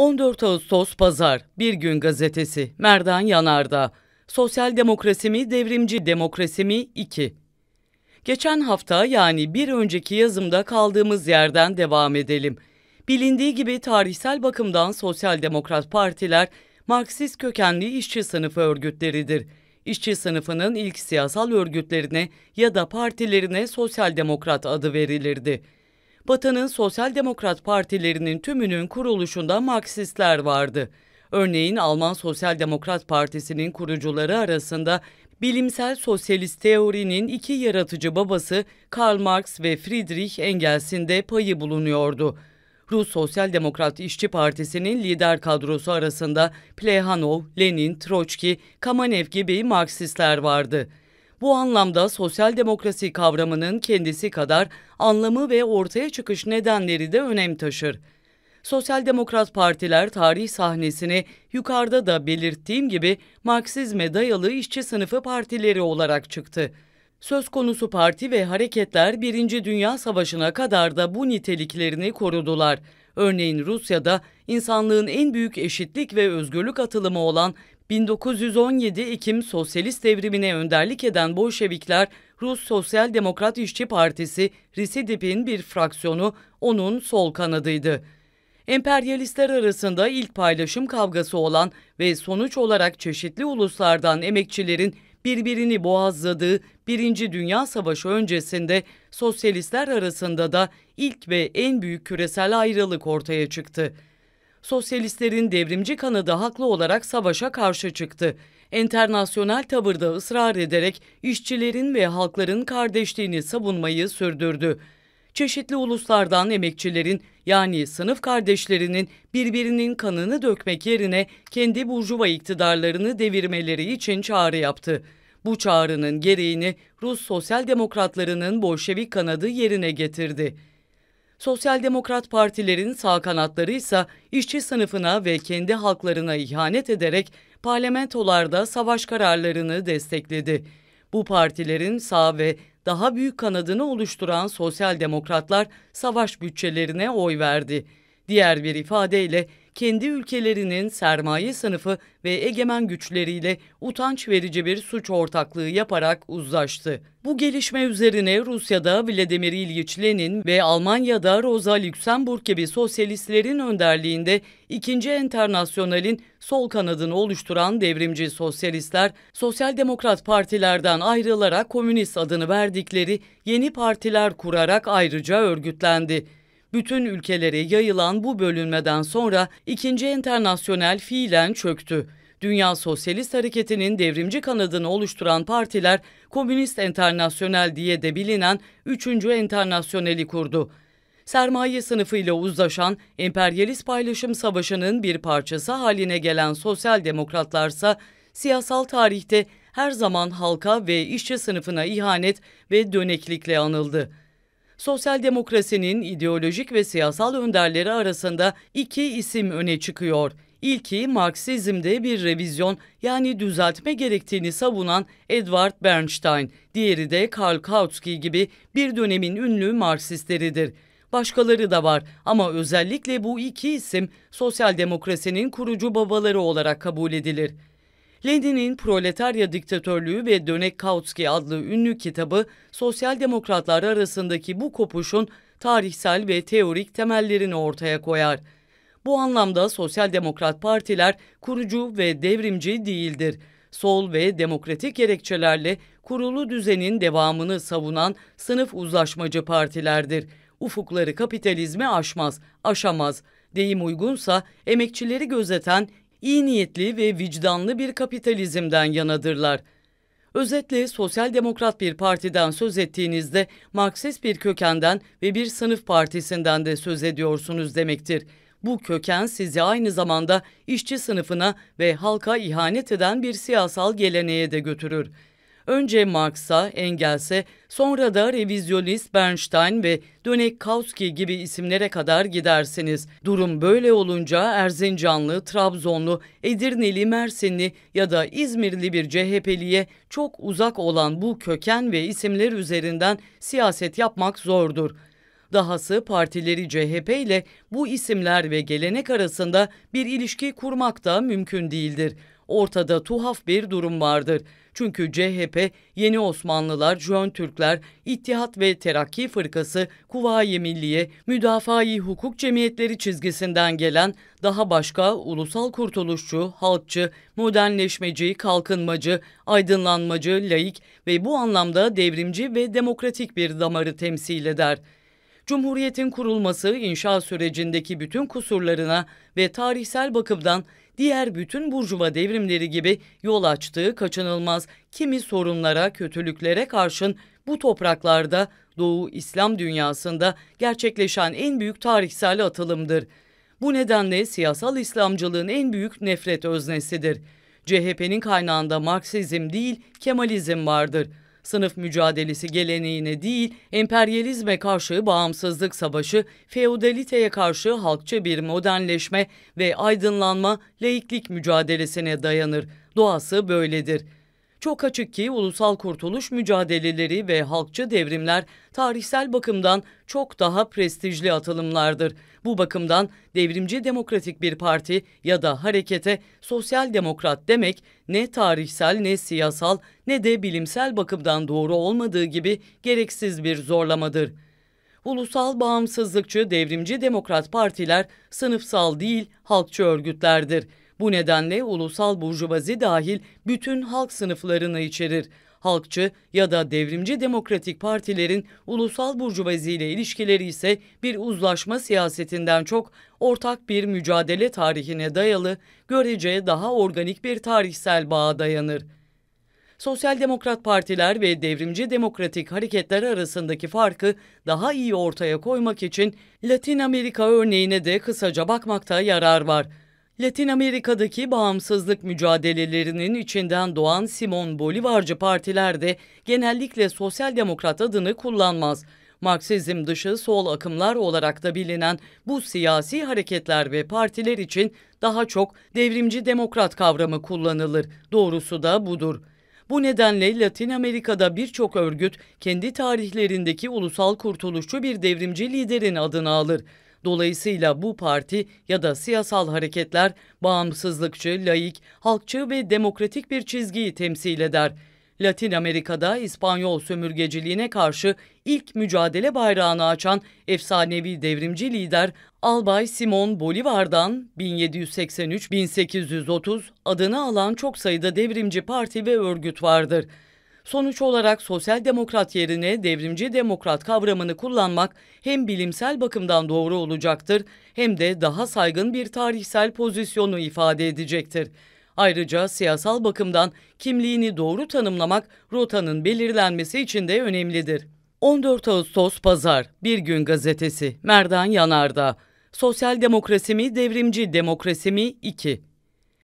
14 Ağustos Pazar, Bir Gün Gazetesi, Merdan yanarda. Sosyal demokrasi mi, devrimci demokrasi mi? 2. Geçen hafta yani bir önceki yazımda kaldığımız yerden devam edelim. Bilindiği gibi tarihsel bakımdan sosyal demokrat partiler Marksist kökenli işçi sınıfı örgütleridir. İşçi sınıfının ilk siyasal örgütlerine ya da partilerine sosyal demokrat adı verilirdi. Batı'nın sosyal demokrat partilerinin tümünün kuruluşunda Marksistler vardı. Örneğin Alman Sosyal Demokrat Partisi'nin kurucuları arasında bilimsel sosyalist teorinin iki yaratıcı babası Karl Marx ve Friedrich Engels'in de payı bulunuyordu. Rus Sosyal Demokrat İşçi Partisi'nin lider kadrosu arasında Plehanov, Lenin, Troçki, Kamanev gibi Marksistler vardı. Bu anlamda sosyal demokrasi kavramının kendisi kadar anlamı ve ortaya çıkış nedenleri de önem taşır. Sosyal Demokrat Partiler tarih sahnesini yukarıda da belirttiğim gibi Marksizme dayalı işçi sınıfı partileri olarak çıktı. Söz konusu parti ve hareketler Birinci Dünya Savaşı'na kadar da bu niteliklerini korudular. Örneğin Rusya'da insanlığın en büyük eşitlik ve özgürlük atılımı olan 1917 Ekim Sosyalist Devrimi'ne önderlik eden Bolşevikler, Rus Sosyal Demokrat İşçi Partisi Risidip'in bir fraksiyonu, onun sol kanadıydı. Emperyalistler arasında ilk paylaşım kavgası olan ve sonuç olarak çeşitli uluslardan emekçilerin birbirini boğazladığı Birinci Dünya Savaşı öncesinde sosyalistler arasında da ilk ve en büyük küresel ayrılık ortaya çıktı. Sosyalistlerin devrimci kanadı haklı olarak savaşa karşı çıktı. Enternasyonel tavırda ısrar ederek işçilerin ve halkların kardeşliğini savunmayı sürdürdü çeşitli uluslardan emekçilerin yani sınıf kardeşlerinin birbirinin kanını dökmek yerine kendi burjuva iktidarlarını devirmeleri için çağrı yaptı. Bu çağrının gereğini Rus sosyal demokratlarının Bolşevik kanadı yerine getirdi. Sosyal Demokrat partilerin sağ kanatları ise işçi sınıfına ve kendi halklarına ihanet ederek parlamentolarda savaş kararlarını destekledi. Bu partilerin sağ ve daha büyük kanadını oluşturan sosyal demokratlar savaş bütçelerine oy verdi. Diğer bir ifadeyle kendi ülkelerinin sermaye sınıfı ve egemen güçleriyle utanç verici bir suç ortaklığı yaparak uzlaştı. Bu gelişme üzerine Rusya'da Vladimir İlyich Lenin ve Almanya'da Rosa Luxemburg gibi sosyalistlerin önderliğinde ikinci Enternasyonal'in sol kanadını oluşturan devrimci sosyalistler, sosyal demokrat partilerden ayrılarak komünist adını verdikleri yeni partiler kurarak ayrıca örgütlendi. Bütün ülkelere yayılan bu bölünmeden sonra ikinci enternasyonel fiilen çöktü. Dünya Sosyalist Hareketi'nin devrimci kanadını oluşturan partiler Komünist Enternasyonel diye de bilinen 3. Enternasyonel'i kurdu. Sermaye sınıfıyla uzlaşan emperyalist paylaşım savaşının bir parçası haline gelen sosyal demokratlarsa siyasal tarihte her zaman halka ve işçi sınıfına ihanet ve döneklikle anıldı sosyal demokrasinin ideolojik ve siyasal önderleri arasında iki isim öne çıkıyor. İlki Marksizm'de bir revizyon yani düzeltme gerektiğini savunan Edward Bernstein, diğeri de Karl Kautsky gibi bir dönemin ünlü Marksistleridir. Başkaları da var ama özellikle bu iki isim sosyal demokrasinin kurucu babaları olarak kabul edilir. Lenin'in Proletarya Diktatörlüğü ve Dönek Kautsky adlı ünlü kitabı sosyal demokratlar arasındaki bu kopuşun tarihsel ve teorik temellerini ortaya koyar. Bu anlamda sosyal demokrat partiler kurucu ve devrimci değildir. Sol ve demokratik gerekçelerle kurulu düzenin devamını savunan sınıf uzlaşmacı partilerdir. Ufukları kapitalizme aşmaz, aşamaz. Deyim uygunsa emekçileri gözeten iyi niyetli ve vicdanlı bir kapitalizmden yanadırlar. Özetle sosyal demokrat bir partiden söz ettiğinizde Marksist bir kökenden ve bir sınıf partisinden de söz ediyorsunuz demektir. Bu köken sizi aynı zamanda işçi sınıfına ve halka ihanet eden bir siyasal geleneğe de götürür.'' Önce Marx'a, Engels'e, sonra da revizyonist Bernstein ve Dönekowski gibi isimlere kadar giderseniz, Durum böyle olunca Erzincanlı, Trabzonlu, Edirneli, Mersinli ya da İzmirli bir CHP'liye çok uzak olan bu köken ve isimler üzerinden siyaset yapmak zordur. Dahası partileri CHP ile bu isimler ve gelenek arasında bir ilişki kurmak da mümkün değildir ortada tuhaf bir durum vardır. Çünkü CHP, Yeni Osmanlılar, Jön Türkler, İttihat ve Terakki Fırkası, Kuvayi Milliye, Müdafai Hukuk Cemiyetleri çizgisinden gelen daha başka ulusal kurtuluşçu, halkçı, modernleşmeci, kalkınmacı, aydınlanmacı, laik ve bu anlamda devrimci ve demokratik bir damarı temsil eder. Cumhuriyetin kurulması inşa sürecindeki bütün kusurlarına ve tarihsel bakımdan diğer bütün burjuva devrimleri gibi yol açtığı kaçınılmaz kimi sorunlara, kötülüklere karşın bu topraklarda Doğu İslam dünyasında gerçekleşen en büyük tarihsel atılımdır. Bu nedenle siyasal İslamcılığın en büyük nefret öznesidir. CHP'nin kaynağında Marksizm değil Kemalizm vardır.'' Sınıf mücadelesi geleneğine değil, emperyalizme karşı bağımsızlık savaşı, feodaliteye karşı halkçı bir modernleşme ve aydınlanma laiklik mücadelesine dayanır. Doğası böyledir.'' Çok açık ki ulusal kurtuluş mücadeleleri ve halkçı devrimler tarihsel bakımdan çok daha prestijli atılımlardır. Bu bakımdan devrimci demokratik bir parti ya da harekete sosyal demokrat demek ne tarihsel ne siyasal ne de bilimsel bakımdan doğru olmadığı gibi gereksiz bir zorlamadır. Ulusal bağımsızlıkçı devrimci demokrat partiler sınıfsal değil halkçı örgütlerdir. Bu nedenle ulusal burjuvazi dahil bütün halk sınıflarını içerir. Halkçı ya da devrimci demokratik partilerin ulusal burjuvazi ile ilişkileri ise bir uzlaşma siyasetinden çok ortak bir mücadele tarihine dayalı, görece daha organik bir tarihsel bağa dayanır. Sosyal Demokrat partiler ve devrimci demokratik hareketler arasındaki farkı daha iyi ortaya koymak için Latin Amerika örneğine de kısaca bakmakta yarar var. Latin Amerika'daki bağımsızlık mücadelelerinin içinden doğan Simon Bolivarcı partiler de genellikle sosyal demokrat adını kullanmaz. Marksizm dışı sol akımlar olarak da bilinen bu siyasi hareketler ve partiler için daha çok devrimci demokrat kavramı kullanılır. Doğrusu da budur. Bu nedenle Latin Amerika'da birçok örgüt kendi tarihlerindeki ulusal kurtuluşçu bir devrimci liderin adını alır. Dolayısıyla bu parti ya da siyasal hareketler bağımsızlıkçı, laik, halkçı ve demokratik bir çizgiyi temsil eder. Latin Amerika'da İspanyol sömürgeciliğine karşı ilk mücadele bayrağını açan efsanevi devrimci lider Albay Simon Bolivar'dan 1783-1830 adını alan çok sayıda devrimci parti ve örgüt vardır. Sonuç olarak sosyal demokrat yerine devrimci demokrat kavramını kullanmak hem bilimsel bakımdan doğru olacaktır hem de daha saygın bir tarihsel pozisyonu ifade edecektir. Ayrıca siyasal bakımdan kimliğini doğru tanımlamak rotanın belirlenmesi için de önemlidir. 14 Ağustos Pazar, Bir Gün Gazetesi, Merdan Yanarda, Sosyal demokrasi mi, devrimci demokrasi mi? 2.